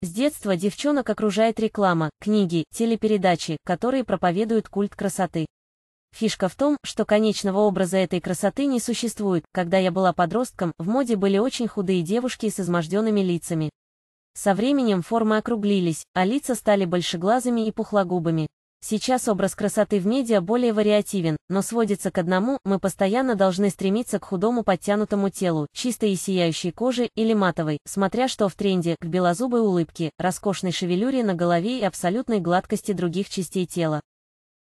С детства девчонок окружает реклама, книги, телепередачи, которые проповедуют культ красоты. Фишка в том, что конечного образа этой красоты не существует. Когда я была подростком, в моде были очень худые девушки с изможденными лицами. Со временем формы округлились, а лица стали большеглазыми и пухлогубыми. Сейчас образ красоты в медиа более вариативен, но сводится к одному, мы постоянно должны стремиться к худому подтянутому телу, чистой и сияющей коже или матовой, смотря что в тренде, к белозубой улыбке, роскошной шевелюре на голове и абсолютной гладкости других частей тела.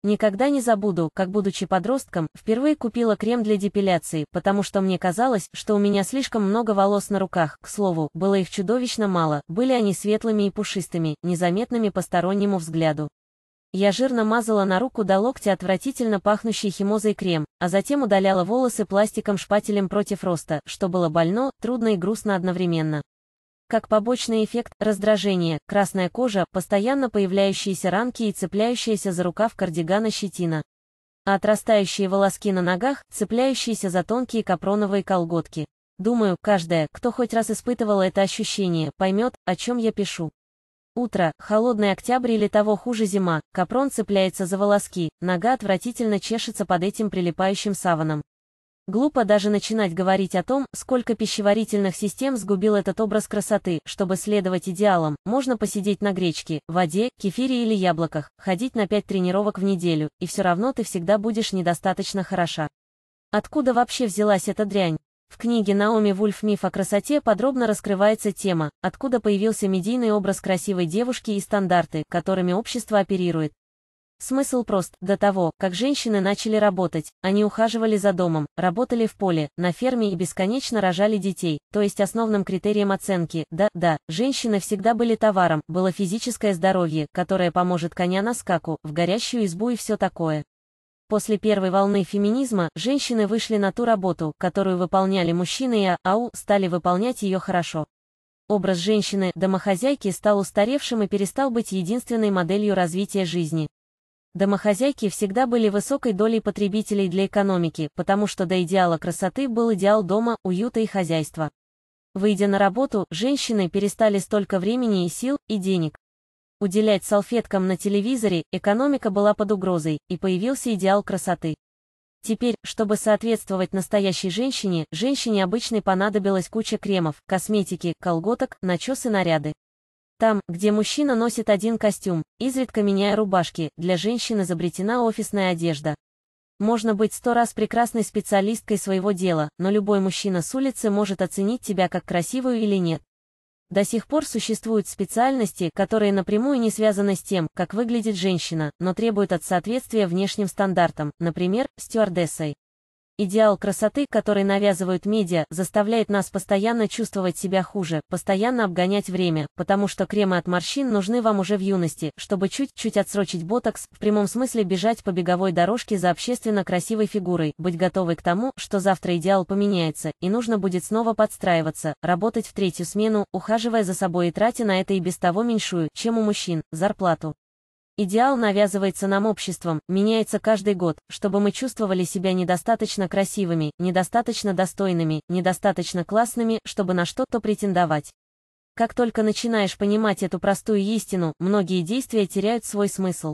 Никогда не забуду, как будучи подростком, впервые купила крем для депиляции, потому что мне казалось, что у меня слишком много волос на руках, к слову, было их чудовищно мало, были они светлыми и пушистыми, незаметными постороннему взгляду. Я жирно мазала на руку до локтя отвратительно пахнущий химозой крем, а затем удаляла волосы пластиком-шпателем против роста, что было больно, трудно и грустно одновременно. Как побочный эффект, раздражение, красная кожа, постоянно появляющиеся ранки и цепляющаяся за рукав кардигана щетина. А отрастающие волоски на ногах, цепляющиеся за тонкие капроновые колготки. Думаю, каждая, кто хоть раз испытывал это ощущение, поймет, о чем я пишу. Утро, холодный октябрь или того хуже зима, капрон цепляется за волоски, нога отвратительно чешется под этим прилипающим саваном. Глупо даже начинать говорить о том, сколько пищеварительных систем сгубил этот образ красоты, чтобы следовать идеалам, можно посидеть на гречке, воде, кефире или яблоках, ходить на пять тренировок в неделю, и все равно ты всегда будешь недостаточно хороша. Откуда вообще взялась эта дрянь? В книге Наоми Вульф «Миф о красоте» подробно раскрывается тема, откуда появился медийный образ красивой девушки и стандарты, которыми общество оперирует. Смысл прост, до того, как женщины начали работать, они ухаживали за домом, работали в поле, на ферме и бесконечно рожали детей, то есть основным критерием оценки, да, да, женщины всегда были товаром, было физическое здоровье, которое поможет коня на скаку, в горящую избу и все такое. После первой волны феминизма женщины вышли на ту работу, которую выполняли мужчины и АУ а стали выполнять ее хорошо. Образ женщины-домохозяйки стал устаревшим и перестал быть единственной моделью развития жизни. Домохозяйки всегда были высокой долей потребителей для экономики, потому что до идеала красоты был идеал дома, уюта и хозяйства. Выйдя на работу, женщины перестали столько времени и сил, и денег, уделять салфеткам на телевизоре, экономика была под угрозой, и появился идеал красоты. Теперь, чтобы соответствовать настоящей женщине, женщине обычной понадобилась куча кремов, косметики, колготок, начесы, наряды. Там, где мужчина носит один костюм, изредка меняя рубашки, для женщин изобретена офисная одежда. Можно быть сто раз прекрасной специалисткой своего дела, но любой мужчина с улицы может оценить тебя как красивую или нет. До сих пор существуют специальности, которые напрямую не связаны с тем, как выглядит женщина, но требуют от соответствия внешним стандартам, например, стюардессой. Идеал красоты, который навязывают медиа, заставляет нас постоянно чувствовать себя хуже, постоянно обгонять время, потому что кремы от морщин нужны вам уже в юности, чтобы чуть-чуть отсрочить ботокс, в прямом смысле бежать по беговой дорожке за общественно красивой фигурой, быть готовой к тому, что завтра идеал поменяется, и нужно будет снова подстраиваться, работать в третью смену, ухаживая за собой и тратя на это и без того меньшую, чем у мужчин, зарплату. Идеал навязывается нам обществом, меняется каждый год, чтобы мы чувствовали себя недостаточно красивыми, недостаточно достойными, недостаточно классными, чтобы на что-то претендовать. Как только начинаешь понимать эту простую истину, многие действия теряют свой смысл.